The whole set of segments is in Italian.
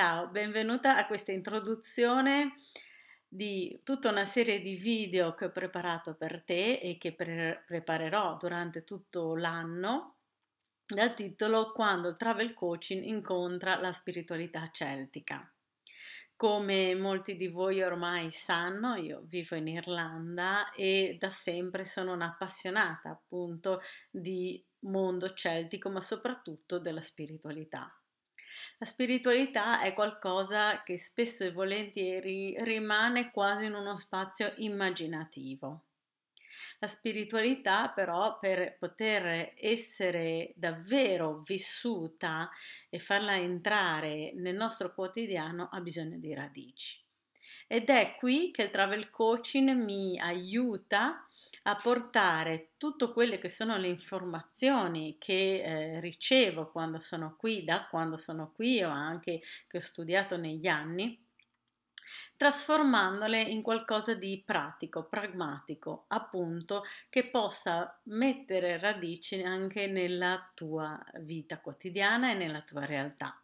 Ciao, benvenuta a questa introduzione di tutta una serie di video che ho preparato per te e che pre- preparerò durante tutto l'anno dal titolo Quando il travel coaching incontra la spiritualità celtica. Come molti di voi ormai sanno, io vivo in Irlanda e da sempre sono un'appassionata appunto di mondo celtico, ma soprattutto della spiritualità. La spiritualità è qualcosa che spesso e volentieri rimane quasi in uno spazio immaginativo. La spiritualità però per poter essere davvero vissuta e farla entrare nel nostro quotidiano ha bisogno di radici. Ed è qui che il travel coaching mi aiuta a portare tutte quelle che sono le informazioni che eh, ricevo quando sono qui, da quando sono qui o anche che ho studiato negli anni, trasformandole in qualcosa di pratico, pragmatico, appunto, che possa mettere radici anche nella tua vita quotidiana e nella tua realtà.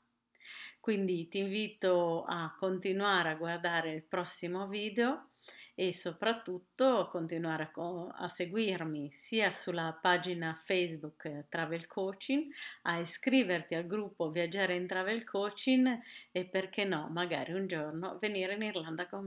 Quindi ti invito a continuare a guardare il prossimo video e soprattutto continuare a, a, seguirmi sia sulla pagina Facebook Travel Coaching, a iscriverti al gruppo Viaggiare in Travel Coaching e perché no, magari un giorno venire in Irlanda con me.